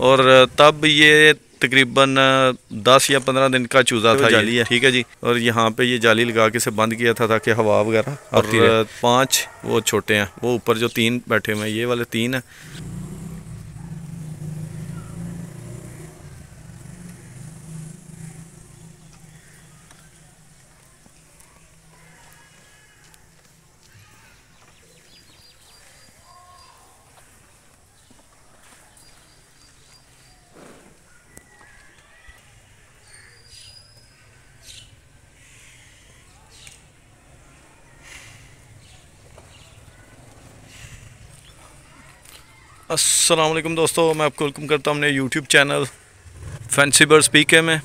और तब ये तकरीबन दस या पंद्रह दिन का चूज़ा तो था जाली है ठीक है जी और यहाँ पे ये जाली लगा के से बंद किया था ताकि हवा वगैरह और पांच वो छोटे हैं वो ऊपर जो तीन बैठे हुए हैं ये वाले तीन हैं असलम दोस्तों मैं आपको वेलकम करता हूँ अपने यूट्यूब चैनल फैंसी बर्ड स्पीके में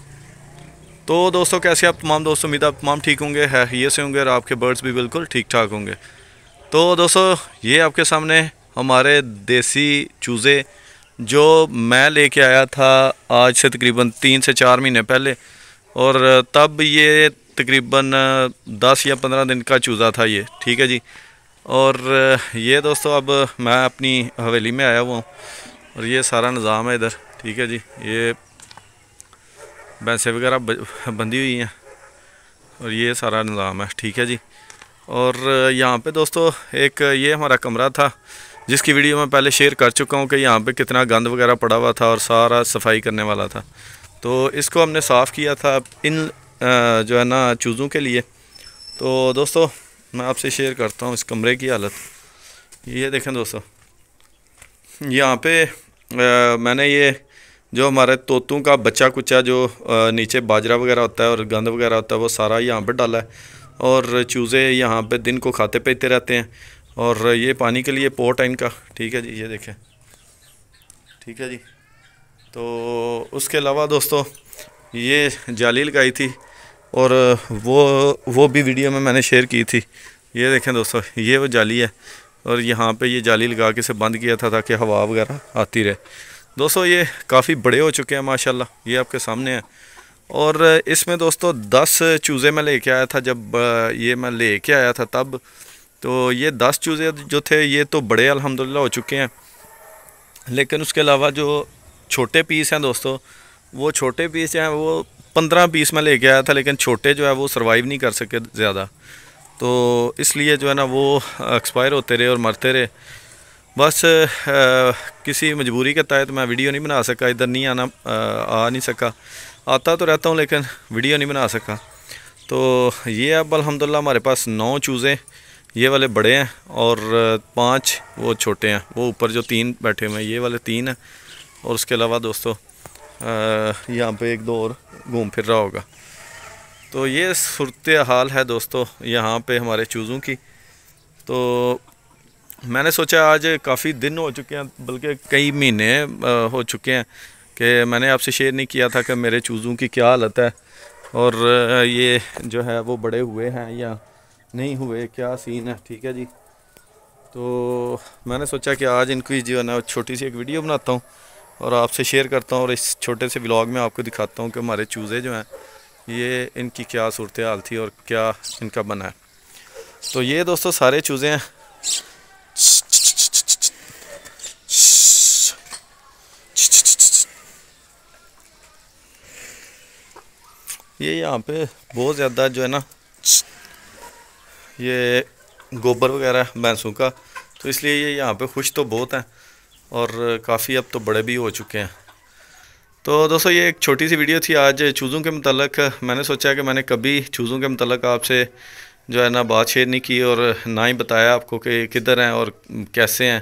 तो दोस्तों कैसे आप तमाम दोस्तों उम्मीद आप तमाम ठीक होंगे है ये से होंगे और आपके बर्ड्स भी बिल्कुल ठीक ठाक होंगे तो दोस्तों ये आपके सामने हमारे देसी चूज़े जो मैं लेके आया था आज से तकरीबन तीन से चार महीने पहले और तब ये तकरीबन दस या पंद्रह दिन का चूज़ा था ये ठीक है जी और ये दोस्तों अब मैं अपनी हवेली में आया हुआ हूँ और ये सारा निज़ाम है इधर ठीक है जी ये भैंसें वगैरह बंधी हुई हैं और ये सारा निज़ाम है ठीक है जी और यहाँ पे दोस्तों एक ये हमारा कमरा था जिसकी वीडियो मैं पहले शेयर कर चुका हूँ कि यहाँ पे कितना गंद वगैरह पड़ा हुआ था और सारा सफाई करने वाला था तो इसको हमने साफ़ किया था इन जो है ना चूज़ों के लिए तो दोस्तों मैं आपसे शेयर करता हूँ इस कमरे की हालत ये देखें दोस्तों यहाँ पे आ, मैंने ये जो हमारे तोतों का बच्चा कुचा जो आ, नीचे बाजरा वगैरह होता है और गंद वगैरह होता है वो सारा यहाँ पर डाला है और चूज़े यहाँ पे दिन को खाते पीते रहते हैं और ये पानी के लिए पोट है इनका ठीक है जी ये देखें ठीक है जी तो उसके अलावा दोस्तों ये जाली लगाई थी और वो वो भी वीडियो में मैंने शेयर की थी ये देखें दोस्तों ये वो जाली है और यहाँ पे ये जाली लगा के इसे बंद किया था ताकि हवा वगैरह आती रहे दोस्तों ये काफ़ी बड़े हो चुके हैं माशाल्लाह ये आपके सामने है और इसमें दोस्तों दस चूज़े मैं लेके आया था जब ये मैं ले आया था तब तो ये दस चूज़े जो थे ये तो बड़े अलहमदिल्ला हो चुके हैं लेकिन उसके अलावा जो छोटे पीस हैं दोस्तों वो छोटे पीस हैं वो पंद्रह पीस मैं लेके आया था लेकिन छोटे जो है वो सर्वाइव नहीं कर सके ज़्यादा तो इसलिए जो है ना वो एक्सपायर होते रहे और मरते रहे बस आ, किसी मजबूरी के तहत तो मैं वीडियो नहीं बना सका इधर नहीं आना आ, आ नहीं सका आता तो रहता हूँ लेकिन वीडियो नहीं बना सका तो ये अब अलहमदिल्ला हमारे पास नौ चूज़ें ये वाले बड़े हैं और पांच वो छोटे हैं वो ऊपर जो तीन बैठे हुए हैं ये वाले तीन हैं और उसके अलावा दोस्तों यहाँ पे एक दो और घूम फिर रहा होगा तो ये सूरत हाल है दोस्तों यहाँ पे हमारे चूज़ों की तो मैंने सोचा आज काफ़ी दिन हो चुके हैं बल्कि कई महीने हो चुके हैं कि मैंने आपसे शेयर नहीं किया था कि मेरे चूज़ों की क्या हालत है और ये जो है वो बड़े हुए हैं या नहीं हुए क्या सीन है ठीक है जी तो मैंने सोचा कि आज इनकी जो है ना छोटी सी एक वीडियो बनाता हूँ और आपसे शेयर करता हूँ और इस छोटे से ब्लॉग में आपको दिखाता हूँ कि हमारे चूज़े जो हैं ये इनकी क्या सूरत हाल थी और क्या इनका बना है तो ये दोस्तों सारे चूज़े हैं ये यहाँ पे बहुत ज़्यादा जो है ना ये गोबर वगैरह भैंसों का तो इसलिए ये यहाँ पे खुश तो बहुत हैं और काफ़ी अब तो बड़े भी हो चुके हैं तो दोस्तों ये एक छोटी सी वीडियो थी आज चूज़ों के मतलब मैंने सोचा कि मैंने कभी चूज़ों के मतलब आपसे जो है ना बात शेयर नहीं की और ना ही बताया आपको कि किधर हैं और कैसे हैं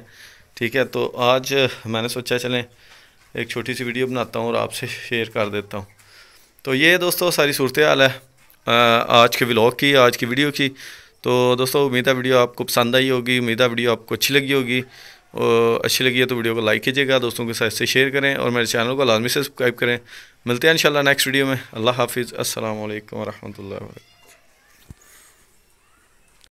ठीक है तो आज मैंने सोचा चलें एक छोटी सी वीडियो बनाता हूँ और आपसे शेयर कर देता हूँ तो ये दोस्तों सारी सूरत हाल है आज के व्लॉग की आज की वीडियो की तो दोस्तों उम्मीदा वीडियो आपको पसंद आई होगी उम्मीदा वीडियो आपको अच्छी लगी होगी अच्छी लगी है तो वीडियो को लाइक कीजिएगा दोस्तों के साथ इसे शेयर करें और मेरे चैनल को लाजमी से सब्सक्राइब करें मिलते हैं इंशाल्लाह नेक्स्ट वीडियो में अल्लाह हाफिज़ असल वरहमल वर्क